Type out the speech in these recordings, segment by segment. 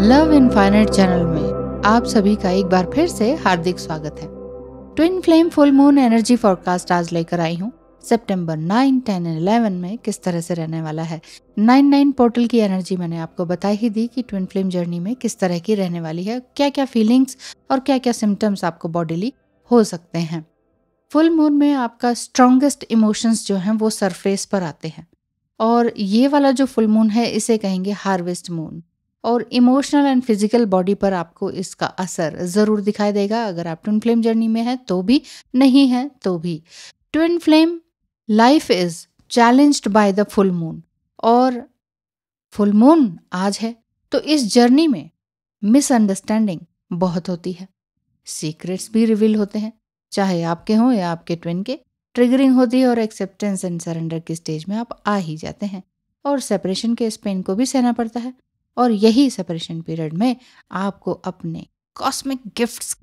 love infinite channel में आप सभी का एक बार फिर से हार्दिक स्वागत है twin flame full moon energy forecast आज लेकर आई हूँ सितंबर 9, 10 एंड 11 में किस तरह से रहने वाला है 99 पोर्टल की एनर्जी मैंने आपको बता ही दी कि ट्विन फ्लेम जर्नी में किस तरह की रहने वाली है क्या क्या फीलिंग्स और क्या क्या सिम्टम्स आपको बॉडीली हो सकते हैं फुल मून में आपका स्ट्रॉन्गेस्ट इमोशंस जो हैं वो सरफेस पर आते हैं और ये वाला जो फुल मून है इसे कहेंगे हार्वेस्ट मून और इमोशनल एंड फिजिकल बॉडी पर आपको इसका असर ज़रूर दिखाई देगा अगर आप ट्विन फ्लेम जर्नी में है तो भी नहीं है तो भी twin flame life is challenged by the full moon और फुल मून आज है तो इस जर्नी में मिसअंडरस्टैंडिंग बहुत होती है सीक्रेट्स भी रिवील होते हैं चाहे आपके हों या आपके ट्विन के ट्रिगरिंग होती है और एक्सेप्टेंस एंड सरेंडर की स्टेज में आप आ ही जाते हैं और सेपरेशन के इस पेन को भी सहना पड़ता है और यही सेपरेशन पीरियड में आपको अपने कॉस्मिक गिफ्ट्स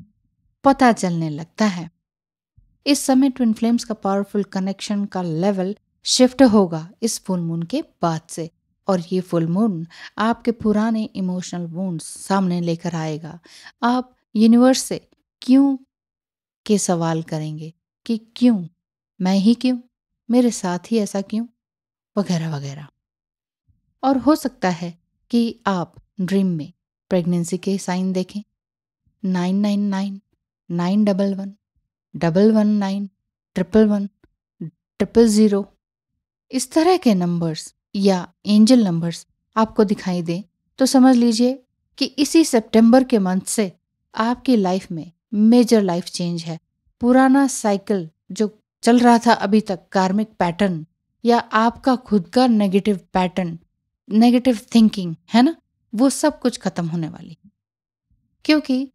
पता चलने लगता है इस समय ट्विन फ्लेम्स का पावरफुल कनेक्शन का लेवल शिफ्ट होगा इस फुल मून के बाद से और ये फुल मून आपके पुराने इमोशनल वूंड सामने लेकर आएगा आप यूनिवर्स से क्यों के सवाल करेंगे कि क्यों मैं ही क्यों मेरे साथ ही ऐसा क्यों वगैरह वगैरह और हो सकता है कि आप ड्रीम में प्रेगनेंसी के साइन देखें nine nine nine nine double one double one nine triple one triple zero इस तरह के नंबर्स या एंजल नंबर्स आपको दिखाई दें तो समझ लीजिए कि इसी सितंबर के मंथ से आपकी लाइफ में मेजर लाइफ चेंज है पुराना साइकिल जो चल रहा था अभी तक कार्मिक पैटर्न या आपका खुद का नेगेटिव पैटर्न नेगेटिव थिंकिंग है ना वो सब कुछ ख़त्म होने वाली है क्योंकि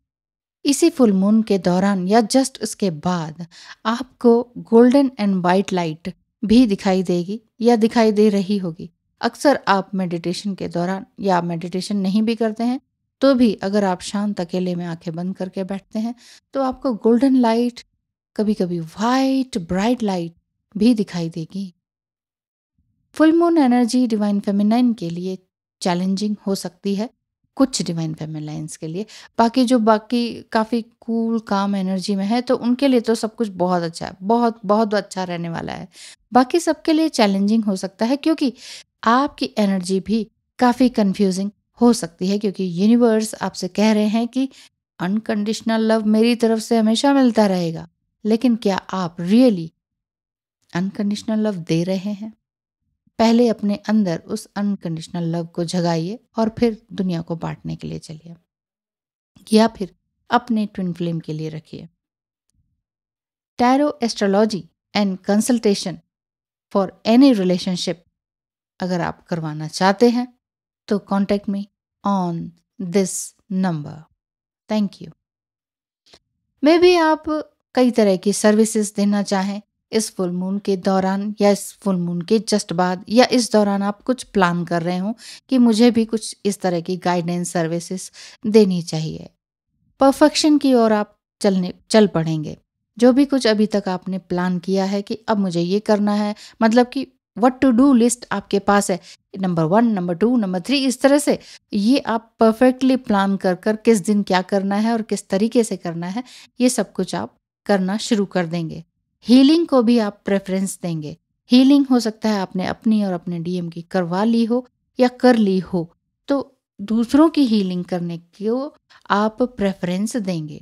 इसी फुल मून के दौरान या जस्ट उसके बाद आपको गोल्डन एंड वाइट लाइट भी दिखाई देगी या दिखाई दे रही होगी अक्सर आप मेडिटेशन के दौरान या आप मेडिटेशन नहीं भी करते हैं तो भी अगर आप शांत अकेले में आंखें बंद करके बैठते हैं तो आपको गोल्डन लाइट कभी कभी वाइट ब्राइट लाइट भी दिखाई देगी full moon energy divine feminine के लिए चैलेंजिंग हो सकती है कुछ डिवाइन फेमिलाइंस के लिए बाकी जो बाकी काफ़ी कूल काम एनर्जी में है तो उनके लिए तो सब कुछ बहुत अच्छा है बहुत बहुत अच्छा रहने वाला है बाकी सबके लिए चैलेंजिंग हो सकता है क्योंकि आपकी एनर्जी भी काफ़ी कंफ्यूजिंग हो सकती है क्योंकि यूनिवर्स आपसे कह रहे हैं कि अनकंडीशनल लव मेरी तरफ से हमेशा मिलता रहेगा लेकिन क्या आप रियली अनकंडीशनल लव दे रहे हैं पहले अपने अंदर उस अनकंडीशनल लव को जगाइए और फिर दुनिया को बांटने के लिए चलिए या फिर अपने ट्विन फ्लेम के लिए रखिए tarot astrology and consultation for any relationship अगर आप करवाना चाहते हैं तो contact me on this number thank you मे भी आप कई तरह की सर्विसेज देना चाहें इस फुल मून के दौरान या इस फुल मून के जस्ट बाद या इस दौरान आप कुछ प्लान कर रहे हो कि मुझे भी कुछ इस तरह की गाइडेंस सर्विसेज देनी चाहिए परफेक्शन की ओर आप चलने चल पड़ेंगे जो भी कुछ अभी तक आपने प्लान किया है कि अब मुझे ये करना है मतलब कि वट टू डू लिस्ट आपके पास है number one number two number three इस तरह से ये आप परफेक्टली प्लान कर कर किस दिन क्या करना है और किस तरीके से करना है ये सब कुछ आप करना शुरू कर देंगे हीलिंग को भी आप प्रेफरेंस देंगे हीलिंग हो सकता है आपने अपनी और अपने डीएम की करवा ली हो या कर ली हो तो दूसरों की हीलिंग करने को आप प्रेफरेंस देंगे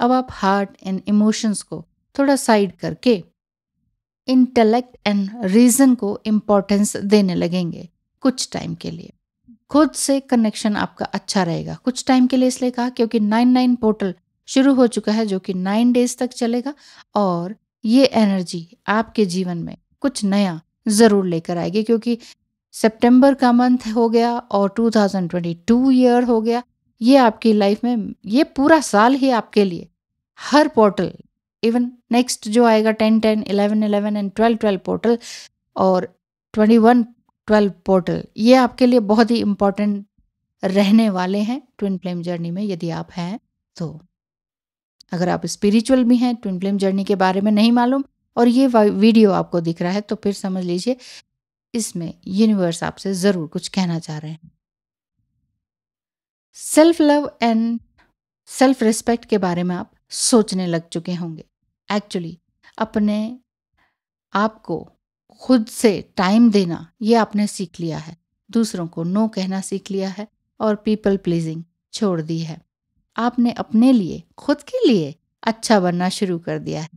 अब आप हार्ट एंड इमोशंस को थोड़ा साइड करके इंटेलेक्ट एंड रीज़न को इम्पोर्टेंस देने लगेंगे कुछ टाइम के लिए खुद से कनेक्शन आपका अच्छा रहेगा कुछ टाइम के लिए इसलिए कहा क्योंकि नाइन नाइन पोर्टल शुरू हो चुका है जो कि नाइन डेज तक चलेगा और ये एनर्जी आपके जीवन में कुछ नया ज़रूर लेकर आएगी क्योंकि सितंबर का मंथ हो गया और 2022 ईयर हो गया ये आपकी लाइफ में ये पूरा साल ही आपके लिए हर पोर्टल इवन नेक्स्ट जो आएगा ten ten eleven eleven and twelve twelve portal और ट्वेंटी वन ट्वेल्व पोर्टल ये आपके लिए बहुत ही इम्पोर्टेंट रहने वाले हैं ट्विन फ्लेम जर्नी में यदि आप हैं तो अगर आप स्पिरिचुअल भी हैं ट्विन फ्लेम जर्नी के बारे में नहीं मालूम और ये वीडियो आपको दिख रहा है तो फिर समझ लीजिए इसमें यूनिवर्स आपसे ज़रूर कुछ कहना चाह रहे हैं self love and self respect के बारे में आप सोचने लग चुके होंगे एक्चुअली अपने आप को खुद से टाइम देना ये आपने सीख लिया है दूसरों को नो कहना सीख लिया है और पीपल प्लीजिंग छोड़ दी है आपने अपने लिए खुद के लिए अच्छा बनना शुरू कर दिया है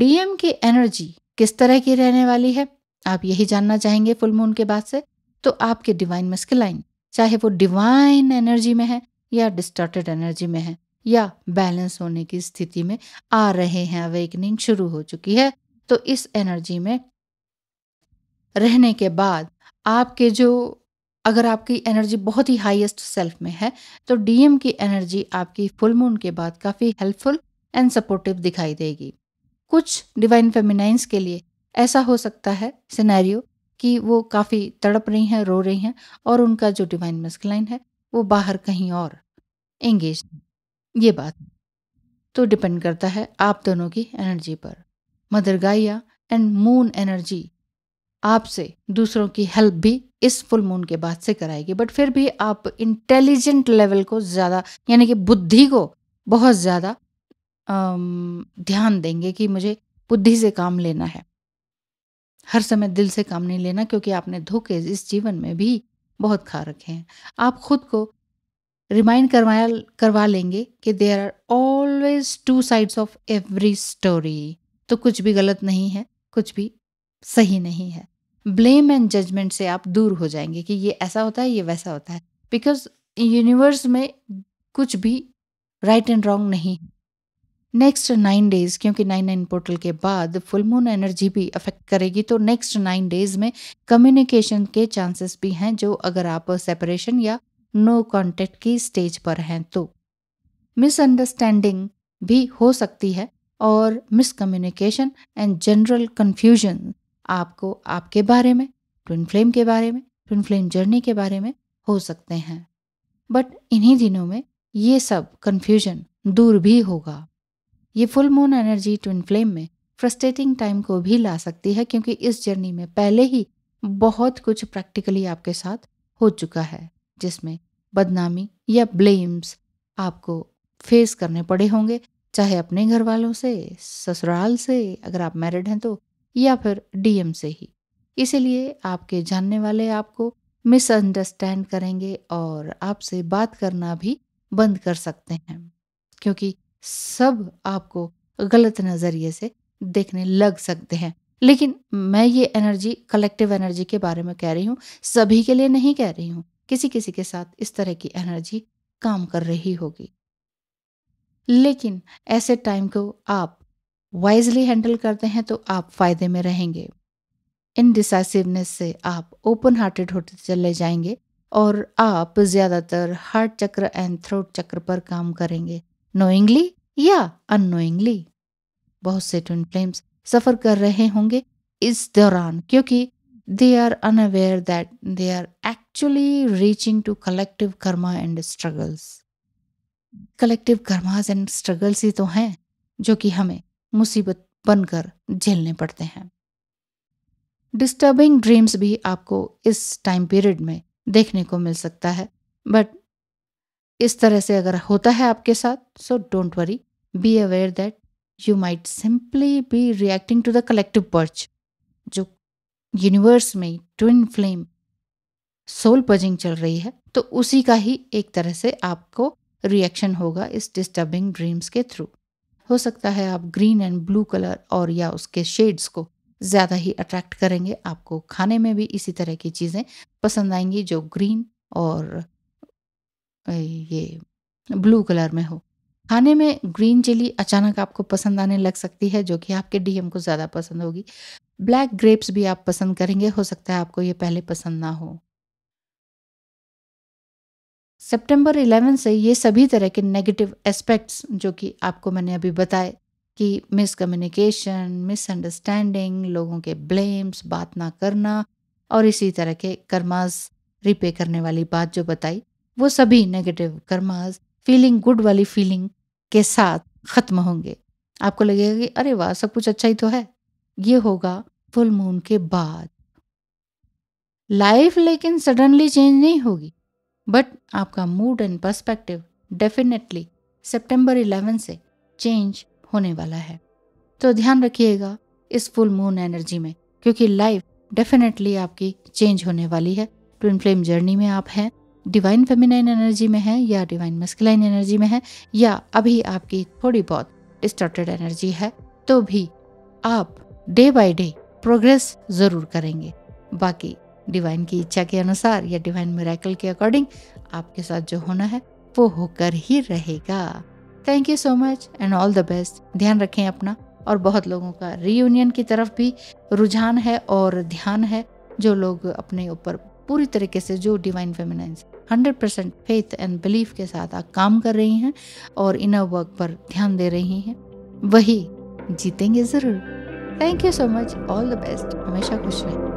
डीएम की एनर्जी किस तरह की रहने वाली है आप यही जानना चाहेंगे फुल मून के बाद से तो आपके डिवाइन मस्किलाइन चाहे वो डिवाइन एनर्जी में है या डिस्टॉर्टेड एनर्जी में है या बैलेंस होने की स्थिति में आ रहे हैं अवेकनिंग शुरू हो चुकी है तो इस एनर्जी में रहने के बाद आपके जो अगर आपकी एनर्जी बहुत ही हाईएस्ट सेल्फ में है तो डीएम की एनर्जी आपकी फुल मून के बाद काफ़ी हेल्पफुल एंड सपोर्टिव दिखाई देगी कुछ डिवाइन फेमिनाइंस के लिए ऐसा हो सकता है सिनेरियो कि वो काफ़ी तड़प रही हैं रो रही हैं और उनका जो डिवाइन मस्कलाइन है वो बाहर कहीं और एंगेज ये बात तो डिपेंड करता है आप दोनों की एनर्जी पर mother Gaia and moon energy आपसे दूसरों की हेल्प भी इस फुल मून के बाद से कराएगी बट फिर भी आप इंटेलिजेंट लेवल को ज़्यादा यानी कि बुद्धि को बहुत ज़्यादा ध्यान देंगे कि मुझे बुद्धि से काम लेना है हर समय दिल से काम नहीं लेना क्योंकि आपने धोखे इस जीवन में भी बहुत खा रखे हैं आप खुद को रिमाइंड करवाया करवा लेंगे कि there are always two sides of every story तो कुछ भी गलत नहीं है कुछ भी सही नहीं है ब्लेम एंड जजमेंट से आप दूर हो जाएंगे कि ये ऐसा होता है ये वैसा होता है बिकॉज यूनिवर्स में कुछ भी राइट एंड रॉन्ग नहीं है नेक्स्ट नाइन डेज क्योंकि नाइन नाइन पोर्टल के बाद फुल मून एनर्जी भी अफेक्ट करेगी तो नेक्स्ट नाइन डेज में कम्युनिकेशन के चांसेस भी हैं जो अगर आप सेपरेशन या नो कॉन्टेक्ट की स्टेज पर हैं तो मिसअंडरस्टैंडिंग भी हो सकती है और मिसकम्युनिकेशन एंड जनरल कन्फ्यूजन आपको आपके बारे में ट्विन फ्लेम के बारे में ट्विन फ्लेम जर्नी के बारे में हो सकते हैं बट इन्हीं दिनों में ये सब कन्फ्यूजन दूर भी होगा ये full moon energy twin flame में फ्रस्ट्रेटिंग टाइम को भी ला सकती है क्योंकि इस जर्नी में पहले ही बहुत कुछ प्रैक्टिकली आपके साथ हो चुका है जिसमें बदनामी या ब्लेम्स आपको फेस करने पड़े होंगे चाहे अपने घर वालों से ससुराल से अगर आप मैरिड हैं तो या फिर डीएम से ही इसलिए आपके जानने वाले आपको मिसअंडरस्टैंड करेंगे और आपसे बात करना भी बंद कर सकते हैं क्योंकि सब आपको गलत नज़रिए से देखने लग सकते हैं लेकिन मैं ये एनर्जी कलेक्टिव एनर्जी के बारे में कह रही हूँ सभी के लिए नहीं कह रही हूँ किसी किसी के साथ इस तरह की एनर्जी काम कर रही होगी लेकिन ऐसे टाइम को आप वाइजली हैंडल करते हैं तो आप फ़ायदे में रहेंगे डिसाइसिवनेस से आप ओपन हार्टेड होते चले जाएंगे और आप ज़्यादातर हार्ट चक्र एंड थ्रोट चक्र पर काम करेंगे नोइंगली या अनोइंगली बहुत से ट्विन फ्लेम्स सफ़र कर रहे होंगे इस दौरान क्योंकि they are unaware that they are actually reaching to collective karma and struggles collective karmas and struggles ही तो हैं जो कि हमें मुसीबत बनकर झेलने पड़ते हैं डिस्टर्बिंग ड्रीम्स भी आपको इस टाइम पीरियड में देखने को मिल सकता है बट इस तरह से अगर होता है आपके साथ so don't worry be aware that you might simply be reacting to the collective birch जो यूनिवर्स में ट्विन फ्लेम सोल पजिंग चल रही है तो उसी का ही एक तरह से आपको रिएक्शन होगा इस डिस्टर्बिंग ड्रीम्स के थ्रू हो सकता है आप ग्रीन एंड ब्लू कलर और या उसके शेड्स को ज़्यादा ही अट्रैक्ट करेंगे आपको खाने में भी इसी तरह की चीज़ें पसंद आएंगी जो ग्रीन और ये ब्लू कलर में हो खाने में ग्रीन चिली अचानक आपको पसंद आने लग सकती है जो कि आपके डीएम को ज़्यादा पसंद होगी ब्लैक ग्रेप्स भी आप पसंद करेंगे हो सकता है आपको ये पहले पसंद ना हो सितंबर 11 से ये सभी तरह के नेगेटिव एस्पेक्ट्स जो कि आपको मैंने अभी बताए कि मिसकम्युनिकेशन मिसअंडरस्टैंडिंग लोगों के ब्लेम्स बात ना करना और इसी तरह के कर्माज रिपे करने वाली बात जो बताई वो सभी नेगेटिव कर्माज फीलिंग गुड वाली फीलिंग के साथ ख़त्म होंगे आपको लगेगा कि अरे वाह सब कुछ अच्छा ही तो है ये होगा फुल मून के बाद लाइफ लेकिन सडनली चेंज नहीं होगी बट आपका मूड एंड पर्सपेक्टिव डेफिनेटली सितंबर 11 से चेंज होने वाला है तो ध्यान रखिएगा इस फुल मून एनर्जी में क्योंकि लाइफ डेफिनेटली आपकी चेंज होने वाली है ट्विन फ्लेम जर्नी में आप हैं डिवाइन फेमिनाइन एनर्जी में है या डिवाइन मस्किलाइन एनर्जी में है या अभी आपकी थोड़ी बहुत डिस्टर्टेड एनर्जी है तो भी आप डे बाय डे प्रोग्रेस ज़रूर करेंगे बाकी डिवाइन की इच्छा के अनुसार या डिवाइन मेरेकल के अकॉर्डिंग आपके साथ जो होना है वो होकर ही रहेगा thank you so much and all the best ध्यान रखें अपना और बहुत लोगों का रीयूनियन की तरफ भी रुझान है और ध्यान है जो लोग अपने ऊपर पूरी तरीके से जो divine feminines 100% percent faith and belief के साथ आप काम कर रही हैं और इनर वर्क पर ध्यान दे रही हैं वही जीतेंगे ज़रूर thank you so much all the best हमेशा खुश रहें